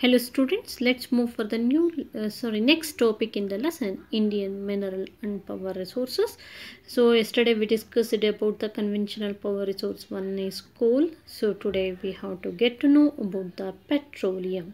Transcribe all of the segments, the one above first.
hello students let's move for the new uh, sorry next topic in the lesson indian mineral and power resources so yesterday we discussed about the conventional power resource one is coal so today we have to get to know about the petroleum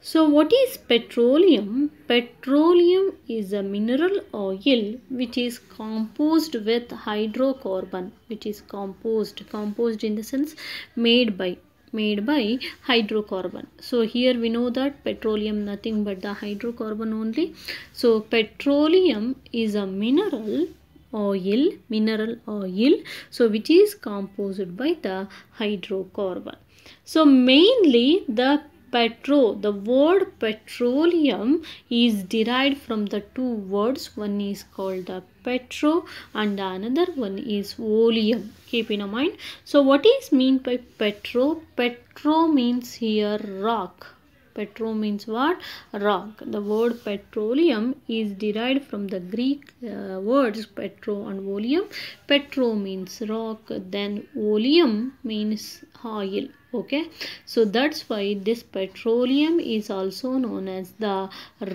so what is petroleum petroleum is a mineral oil which is composed with hydrocarbon which is composed composed in the sense made by made by hydrocarbon so here we know that petroleum nothing but the hydrocarbon only so petroleum is a mineral oil mineral oil so which is composed by the hydrocarbon so mainly the Petro. The word petroleum is derived from the two words. One is called the petro and another one is oleum. Keep in mind. So what is mean by petro? Petro means here rock Petro means what? Rock. The word petroleum is derived from the Greek uh, words petro and oleum. Petro means rock, then oleum means oil okay so that's why this petroleum is also known as the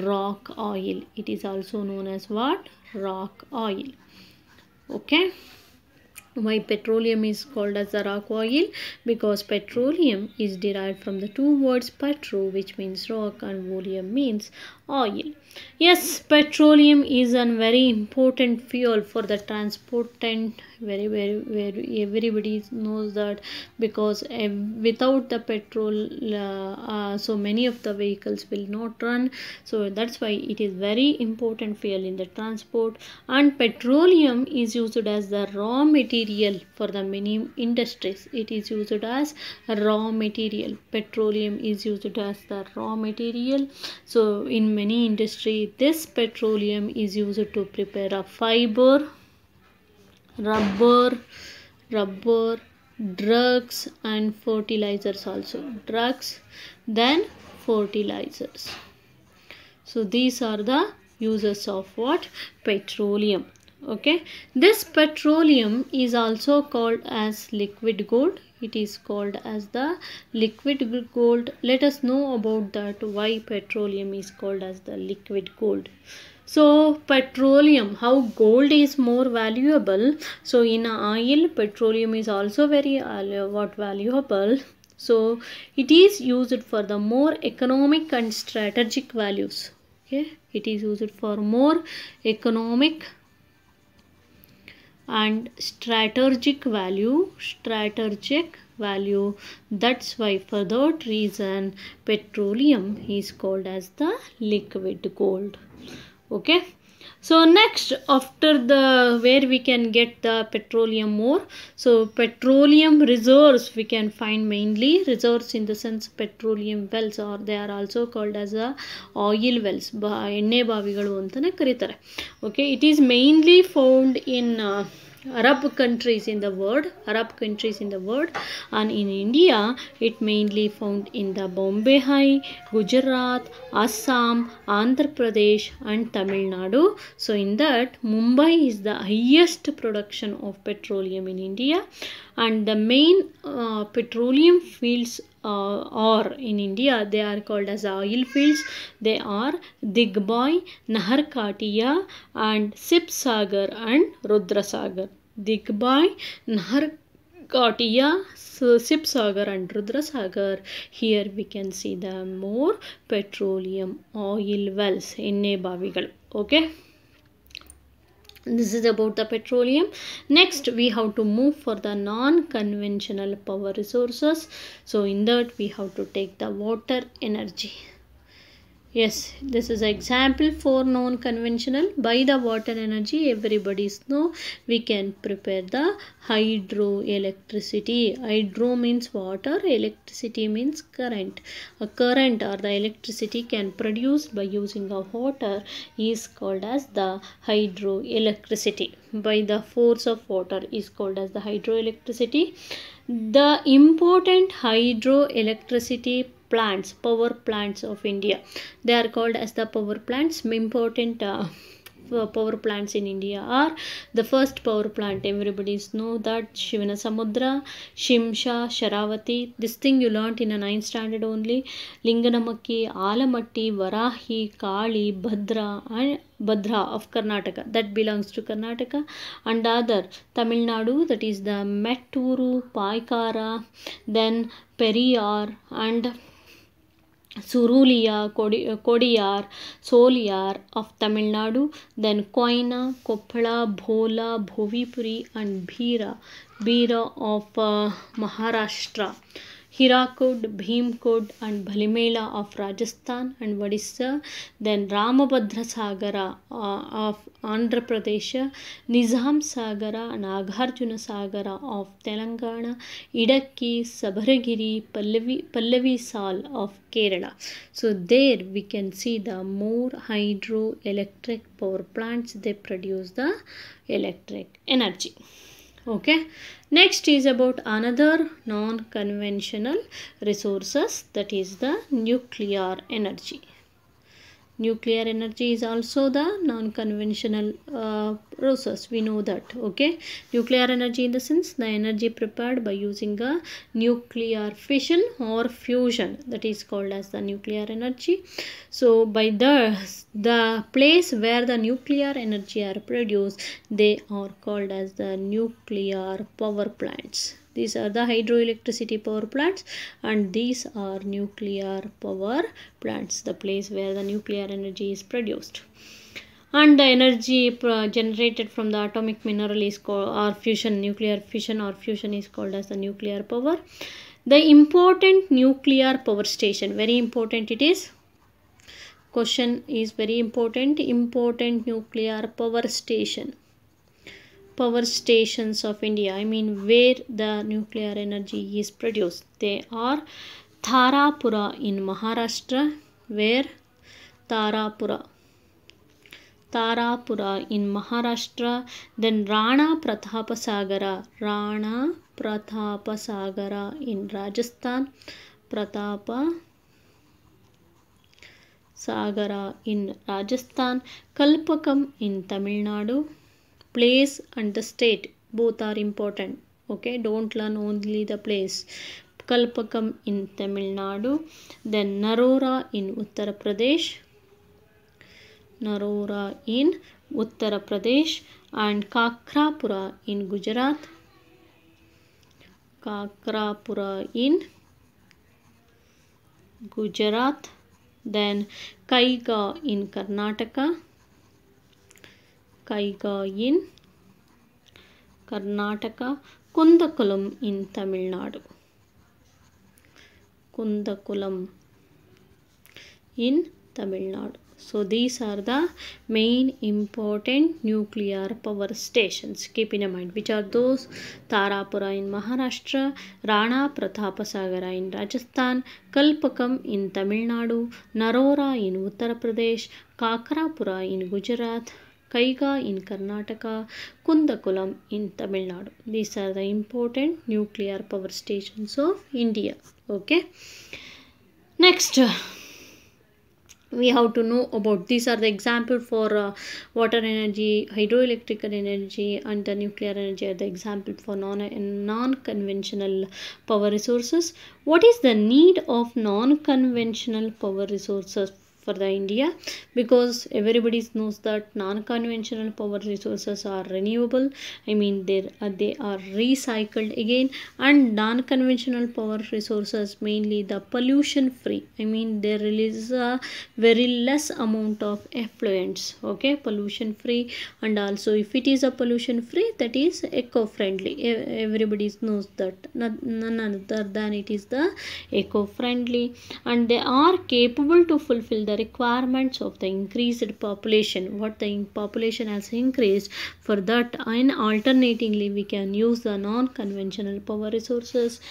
rock oil it is also known as what rock oil okay why petroleum is called as the rock oil because petroleum is derived from the two words petro which means rock and oleum means oil yes petroleum is a very important fuel for the transport and very very very everybody knows that because uh, without the petrol uh, uh, so many of the vehicles will not run so that's why it is very important fuel in the transport and petroleum is used as the raw material for the many industries it is used as raw material petroleum is used as the raw material so in many industry. This petroleum is used to prepare a fiber, rubber, rubber, drugs and fertilizers also. Drugs, then fertilizers. So these are the uses of what? Petroleum. Okay. This petroleum is also called as liquid gold it is called as the liquid gold let us know about that why petroleum is called as the liquid gold so petroleum how gold is more valuable so in oil petroleum is also very uh, what valuable so it is used for the more economic and strategic values okay it is used for more economic and strategic value strategic value that's why for that reason petroleum is called as the liquid gold okay so next after the where we can get the petroleum more so petroleum reserves we can find mainly reserves in the sense petroleum wells or they are also called as a uh, oil wells ಎಣ್ಣೆ ಬಾವಿಗಳು ಅಂತಲೇ ಕರೀತಾರೆ okay it is mainly found Arab countries in the world, Arab countries in the world and in India it mainly found in the Bombay High, Gujarat, Assam, Andhra Pradesh and Tamil Nadu. So in that Mumbai is the highest production of petroleum in India and the main uh, petroleum fields uh, are in India they are called as oil fields they are Digboy, Naharkatiya and Sipsagar and Rudrasagar Digboy, Naharkatiya Sipsagar and Rudrasagar. Here we can see the more petroleum oil wells in Nebavigal. Okay this is about the petroleum next we have to move for the non-conventional power resources so in that we have to take the water energy Yes, this is example for non-conventional. By the water energy, everybody know we can prepare the hydroelectricity. Hydro means water, electricity means current. A current or the electricity can produce by using a water is called as the hydroelectricity. By the force of water is called as the hydroelectricity. The important hydroelectricity plants power plants of india they are called as the power plants important uh, power plants in India are the first power plant. Everybody know that Shivana Samudra, Shimsha, Sharavati. This thing you learnt in a 9th standard only. Linganamakki, Alamatti, Varahi, Kali, Badra. and Badra of Karnataka that belongs to Karnataka and other Tamil Nadu that is the Metturu, Paikara, then Periyar and Surulya, Kodiyar, Soliyar of Tamil Nadu, then Koina, Koppala, Bhola, Bhovipuri and Bhira, Bhira of uh, Maharashtra. Hirakud, Bhimkud, and Bhalimela of Rajasthan and Odisha, then Ramabhadra Sagara uh, of Andhra Pradesh, Nizam Sagara and Agharjuna Sagara of Telangana, Idaki, Sabharagiri, Pallavi, Pallavi Sal of Kerala. So there we can see the more hydroelectric power plants they produce the electric energy okay next is about another non-conventional resources that is the nuclear energy nuclear energy is also the non-conventional uh, process we know that okay nuclear energy in the sense the energy prepared by using a nuclear fission or fusion that is called as the nuclear energy so by the the place where the nuclear energy are produced they are called as the nuclear power plants these are the hydroelectricity power plants and these are nuclear power plants the place where the nuclear energy is produced and the energy generated from the atomic mineral is called or fusion nuclear fission or fusion is called as the nuclear power the important nuclear power station very important it is question is very important important nuclear power station power stations of India. I mean where the nuclear energy is produced. They are Tarapura in Maharashtra where Tarapura Tarapura in Maharashtra then Rana Pratapasagara Rana Pratapasagara in Rajasthan Pratapa Sagara in Rajasthan Kalpakam in Tamil Nadu place and the state both are important okay don't learn only the place kalpakam in tamil nadu then narora in uttar pradesh narora in uttar pradesh and kakrapura in gujarat kakrapura in gujarat then kaiga in karnataka Kaiga in Karnataka Kudankulam in Tamil Nadu ಕುಂದಕುಲಾಡು so these are the main important nuclear power stations keeping a are those Tarapur in Maharashtra Rana Pratap Sagar in Rajasthan Kalpakkam in Tamil Nadu Narora in Uttar Pradesh ಕಾಕ್ರಾಪುರ in Gujarat Kaiga in Karnataka, Kundakulam in Tamil Nadu. These are the important nuclear power stations of India. Okay. Next, we have to know about these are the example for uh, water energy, hydroelectric energy and the nuclear energy are the example for non-conventional non power resources. What is the need of non-conventional power resources for the India because everybody knows that non-conventional power resources are renewable I mean they are uh, they are recycled again and non-conventional power resources mainly the pollution free I mean they release a very less amount of effluents okay pollution free and also if it is a pollution free that is eco-friendly everybody knows that none other than it is the eco-friendly and they are capable to fulfill the the requirements of the increased population what the population has increased for that and alternatingly we can use the non-conventional power resources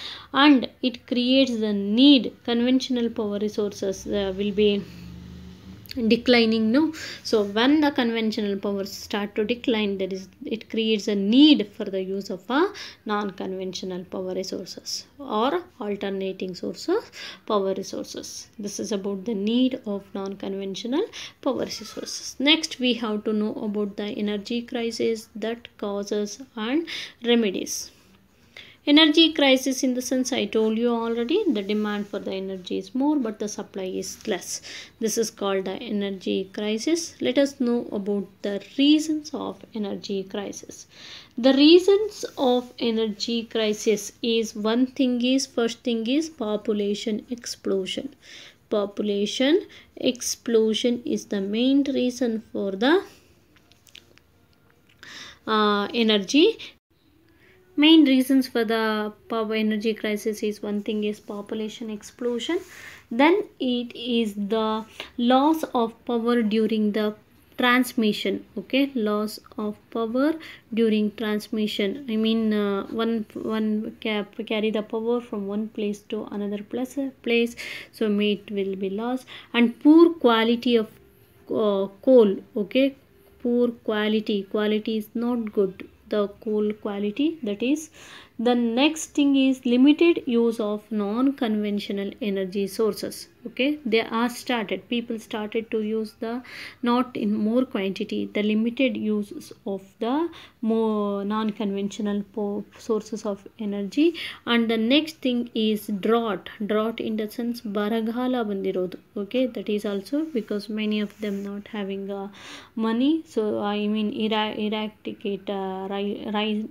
and it creates the need conventional power resources uh, will be declining no so when the conventional powers start to decline there is it creates a need for the use of a non-conventional power resources or alternating sources power resources this is about the need of non-conventional power resources next we have to know about the energy crisis that causes and remedies energy crisis in the sense i told you already the demand for the energy is more but the supply is less this is called the energy crisis let us know about the reasons of energy crisis the reasons of energy crisis is one thing is first thing is population explosion population explosion is the main reason for the uh, energy main reasons for the power energy crisis is one thing is population explosion then it is the loss of power during the transmission okay loss of power during transmission i mean uh, one one cap carry the power from one place to another place uh, place so it will be lost and poor quality of uh, coal okay poor quality quality is not good the coal quality that is the next thing is limited use of non-conventional energy sources okay they are started people started to use the not in more quantity the limited uses of the more non-conventional sources of energy and the next thing is drought drought in the sense baragala bandirod. okay that is also because many of them not having uh, money so i mean eradic eradicate uh, rice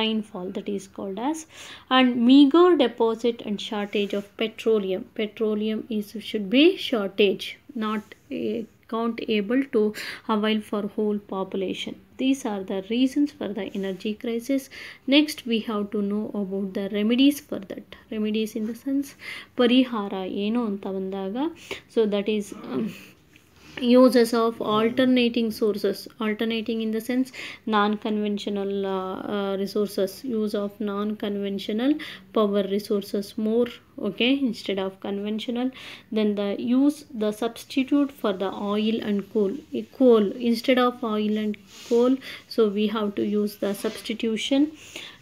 rainfall that is called as and meager deposit and shortage of petroleum petroleum is should be shortage not a count able to avail for whole population. These are the reasons for the energy crisis. Next, we have to know about the remedies for that. Remedies in the sense, parihara, eno anta So that is... Um, uses of alternating sources alternating in the sense non-conventional uh, uh, resources use of non-conventional power resources more okay instead of conventional then the use the substitute for the oil and coal coal instead of oil and coal so we have to use the substitution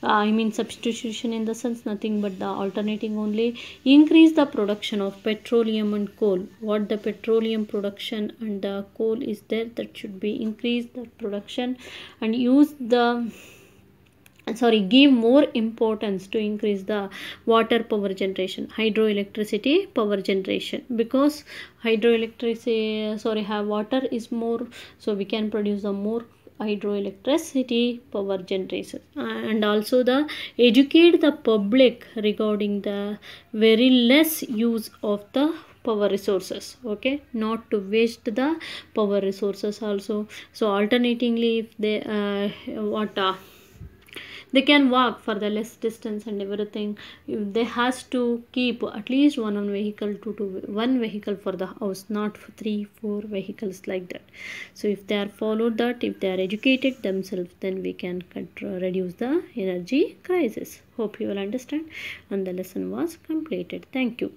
uh, i mean substitution in the sense nothing but the alternating only increase the production of petroleum and coal what the petroleum production and the coal is there that should be increased the production and use the sorry give more importance to increase the water power generation hydroelectricity power generation because hydroelectricity sorry have water is more so we can produce a more hydroelectricity power generation and also the educate the public regarding the very less use of the power resources okay not to waste the power resources also so alternatingly if they uh, what uh, they can walk for the less distance and everything they has to keep at least one on vehicle to two one vehicle for the house not three four vehicles like that so if they are followed that if they are educated themselves then we can control, reduce the energy crisis hope you will understand and the lesson was completed thank you